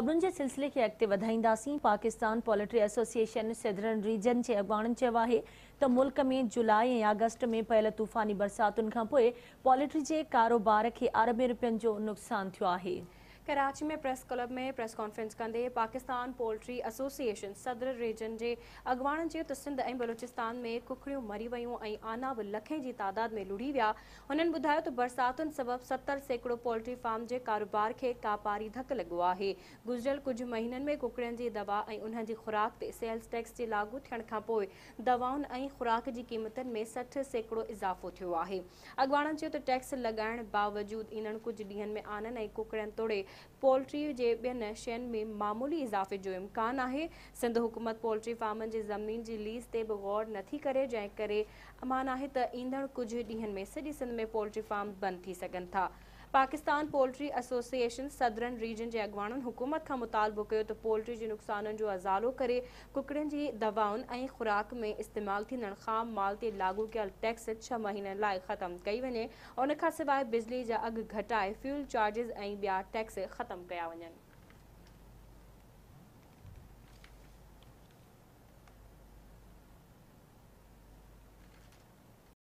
ख़बरुनि जे सिलसिले खे अॻिते वधाईंदासीं Pakistan poultry association southern region जे अॻुवाणनि चयो आहे त मुल्क में जुलाई ऐं अगस्त में पयलु तूफ़ानी बरसातुनि खां पोइ पोलिट्री जे कारोबार खे अरबे रुपियनि जो नुक़सानु थियो आहे कराची में प्रेस क्लब में प्रेस कॉन्फ्रेंस कदे पाकिस्तान पोल्ट्री एसोसिएशन सदर रीजन के अॻुवाणनि चयो त सिंध ए बलोचिस्तान में कुखड़ियूं मरी व्यू आना बि लखें जी तादाद में लुढ़ी विया हुननि तो बरसात सबब सत्तर सतरि सैकड़ो पोल्ट्री फार्म के कारोबार के कापारी धक् लगो है गुजरियल कुछ महीनों में कुकड़ियुनि की दवा ऐं खुराक से सेल्स टैक्स के लागू थियण दवाओं पोइ दवाउनि ऐं खुराक जी क़ीमतुनि में सठ सैकड़ो इज़ाफ़ो थियो आहे अॻुवाणनि चयो टैक्स लगने बावजूद इन कुछ ॾींहंनि में आनन ऐं कुकड़ियुनि तोड़े पोल्ट्री के ॿियनि शयुनि में मामूली इज़ाफ़े जो इम्कान है सिंध हुकूमत पोल्ट्री फार्मन की ज़मीन की लीज़ से भी गौर नथी करे जंहिं करे अमान है तो इंदड़ कुछ ॾींहंनि में सजी सिंध में पोल्ट्री फार्म बंद थी था Pakistan poultry association southern region के अगवान हुकूमत का मुतालबो कयो तो पोल्ट्री के नुकसान जो अजालो कर कुकड़न की दवाओं ऐं ख़ुराक में इस्तेमाल ख़ाम माल से लागू कल टैक्स छह महीने लाइ खत्म कई वे उन बिजली जा अघु घटाए फ्यूल चार्जिस ऐं ॿिया टैक्स खत्म कया वन